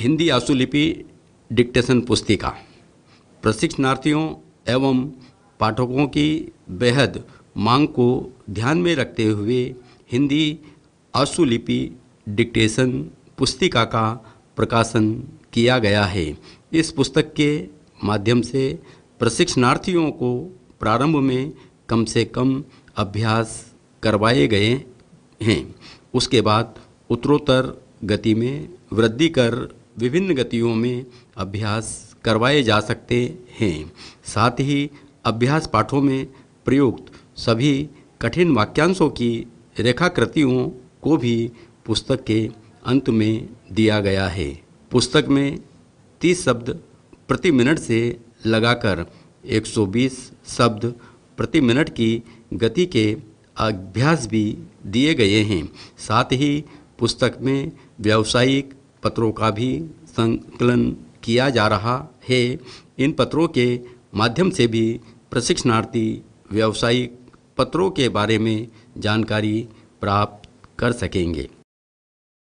Hindi आशुलिपि dictation पुस्तिका प्रशिक्षणार्थियों एवं पाठकों की बेहद मांग को ध्यान में रखते हुए हिंदी आशुलिपि डिक्टेशन पुस्तिका का प्रकाशन किया गया है इस पुस्तक के माध्यम से प्रशिक्षणार्थियों को प्रारंभ में कम से कम अभ्यास करवाए गए हैं उसके बाद उत्तरोत्तर गति में वृद्धि कर विभिन्न गतियों में अभ्यास करवाए जा सकते हैं साथ ही अभ्यास पाठों में प्रयुक्त सभी कठिन वाक्यांशों की रेखाकृतियों को भी पुस्तक के अंत में दिया गया है पुस्तक में तीस शब्द प्रति मिनट से लगाकर 120 शब्द प्रति मिनट की गति के अभ्यास भी दिए गए हैं साथ ही पुस्तक में व्यावसायिक पत्रों का भी संकलन किया जा रहा है इन पत्रों के माध्यम से भी प्रशिक्षणार्थी व्यावसायिक पत्रों के बारे में जानकारी प्राप्त कर सकेंगे